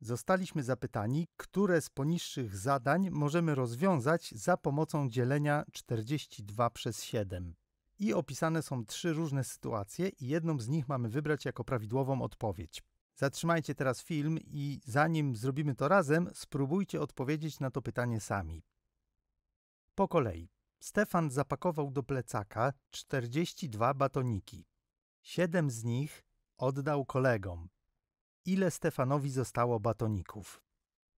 Zostaliśmy zapytani, które z poniższych zadań możemy rozwiązać za pomocą dzielenia 42 przez 7. I opisane są trzy różne sytuacje i jedną z nich mamy wybrać jako prawidłową odpowiedź. Zatrzymajcie teraz film i zanim zrobimy to razem, spróbujcie odpowiedzieć na to pytanie sami. Po kolei. Stefan zapakował do plecaka 42 batoniki. Siedem z nich oddał kolegom, ile Stefanowi zostało batoników.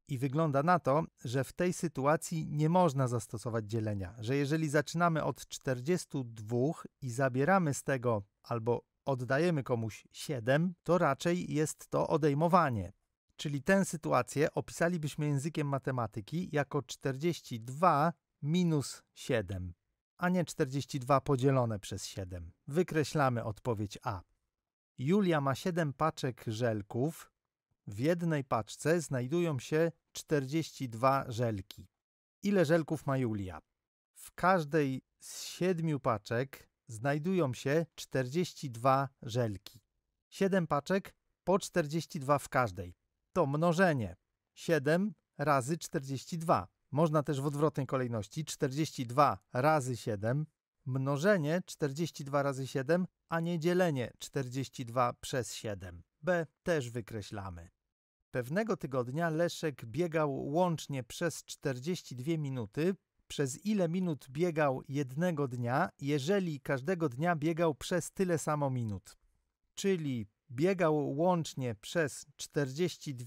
I wygląda na to, że w tej sytuacji nie można zastosować dzielenia, że jeżeli zaczynamy od 42 i zabieramy z tego albo oddajemy komuś 7, to raczej jest to odejmowanie. Czyli tę sytuację opisalibyśmy językiem matematyki jako 42 minus 7, a nie 42 podzielone przez 7. Wykreślamy odpowiedź A. Julia ma 7 paczek żelków. W jednej paczce znajdują się 42 żelki. Ile żelków ma Julia? W każdej z siedmiu paczek znajdują się 42 żelki. 7 paczek po 42 w każdej. To mnożenie. 7 razy 42. Można też w odwrotnej kolejności 42 razy 7 mnożenie 42 razy 7, a nie dzielenie 42 przez 7. B też wykreślamy. Pewnego tygodnia Leszek biegał łącznie przez 42 minuty, przez ile minut biegał jednego dnia, jeżeli każdego dnia biegał przez tyle samo minut. Czyli biegał łącznie przez 42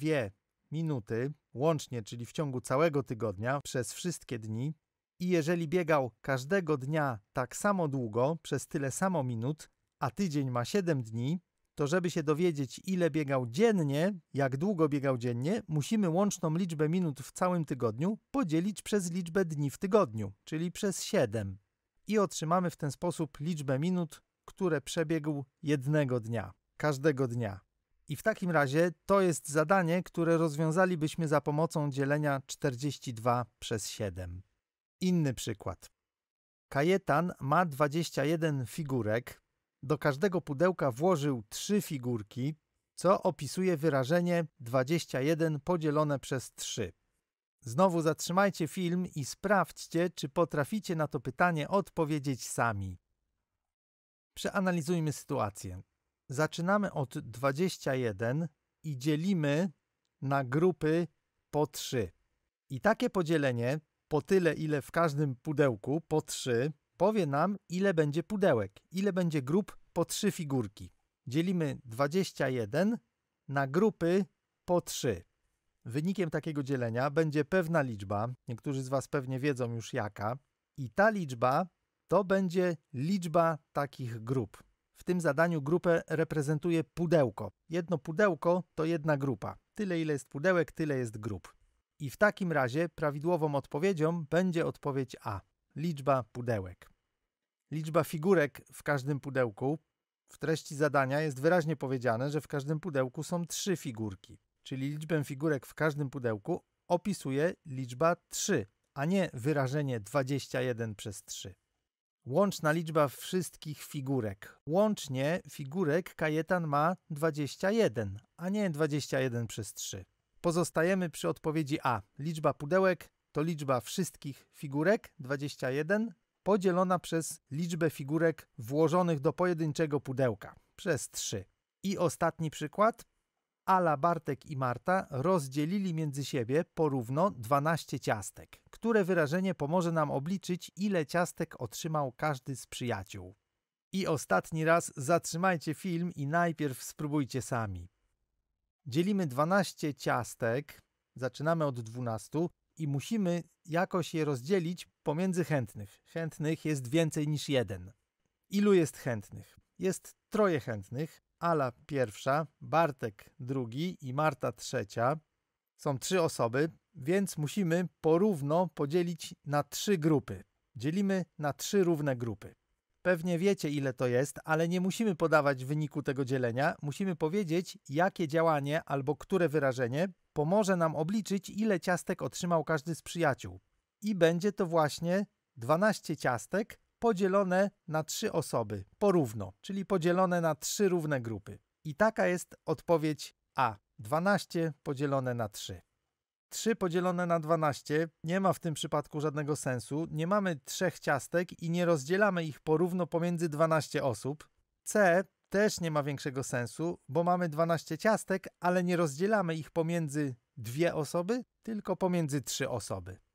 minuty, łącznie, czyli w ciągu całego tygodnia, przez wszystkie dni, i jeżeli biegał każdego dnia tak samo długo, przez tyle samo minut, a tydzień ma 7 dni, to żeby się dowiedzieć, ile biegał dziennie, jak długo biegał dziennie, musimy łączną liczbę minut w całym tygodniu podzielić przez liczbę dni w tygodniu, czyli przez 7. I otrzymamy w ten sposób liczbę minut, które przebiegł jednego dnia, każdego dnia. I w takim razie to jest zadanie, które rozwiązalibyśmy za pomocą dzielenia 42 przez 7. Inny przykład. Kajetan ma 21 figurek. Do każdego pudełka włożył 3 figurki, co opisuje wyrażenie 21 podzielone przez 3. Znowu zatrzymajcie film i sprawdźcie, czy potraficie na to pytanie odpowiedzieć sami. Przeanalizujmy sytuację. Zaczynamy od 21 i dzielimy na grupy po 3. I takie podzielenie po tyle, ile w każdym pudełku, po trzy, powie nam, ile będzie pudełek, ile będzie grup po trzy figurki. Dzielimy 21 na grupy po trzy. Wynikiem takiego dzielenia będzie pewna liczba, niektórzy z Was pewnie wiedzą już jaka, i ta liczba to będzie liczba takich grup. W tym zadaniu grupę reprezentuje pudełko. Jedno pudełko to jedna grupa. Tyle ile jest pudełek, tyle jest grup. I w takim razie prawidłową odpowiedzią będzie odpowiedź A. Liczba pudełek. Liczba figurek w każdym pudełku. W treści zadania jest wyraźnie powiedziane, że w każdym pudełku są trzy figurki, czyli liczbę figurek w każdym pudełku opisuje liczba 3, a nie wyrażenie 21 przez 3. Łączna liczba wszystkich figurek. Łącznie figurek Kajetan ma 21, a nie 21 przez 3. Pozostajemy przy odpowiedzi A. Liczba pudełek to liczba wszystkich figurek 21 podzielona przez liczbę figurek włożonych do pojedynczego pudełka przez 3. I ostatni przykład. Ala, Bartek i Marta rozdzielili między siebie porówno 12 ciastek, które wyrażenie pomoże nam obliczyć, ile ciastek otrzymał każdy z przyjaciół. I ostatni raz zatrzymajcie film i najpierw spróbujcie sami. Dzielimy 12 ciastek, zaczynamy od 12 i musimy jakoś je rozdzielić pomiędzy chętnych. Chętnych jest więcej niż jeden. Ilu jest chętnych? Jest troje chętnych. Ala pierwsza, Bartek drugi i Marta trzecia. Są trzy osoby, więc musimy porówno podzielić na trzy grupy. Dzielimy na trzy równe grupy. Pewnie wiecie, ile to jest, ale nie musimy podawać wyniku tego dzielenia. Musimy powiedzieć, jakie działanie albo które wyrażenie pomoże nam obliczyć, ile ciastek otrzymał każdy z przyjaciół. I będzie to właśnie 12 ciastek podzielone na 3 osoby porówno, czyli podzielone na 3 równe grupy. I taka jest odpowiedź A. 12 podzielone na 3. 3 podzielone na 12 nie ma w tym przypadku żadnego sensu. Nie mamy trzech ciastek i nie rozdzielamy ich porówno pomiędzy 12 osób. C też nie ma większego sensu, bo mamy 12 ciastek, ale nie rozdzielamy ich pomiędzy dwie osoby, tylko pomiędzy trzy osoby.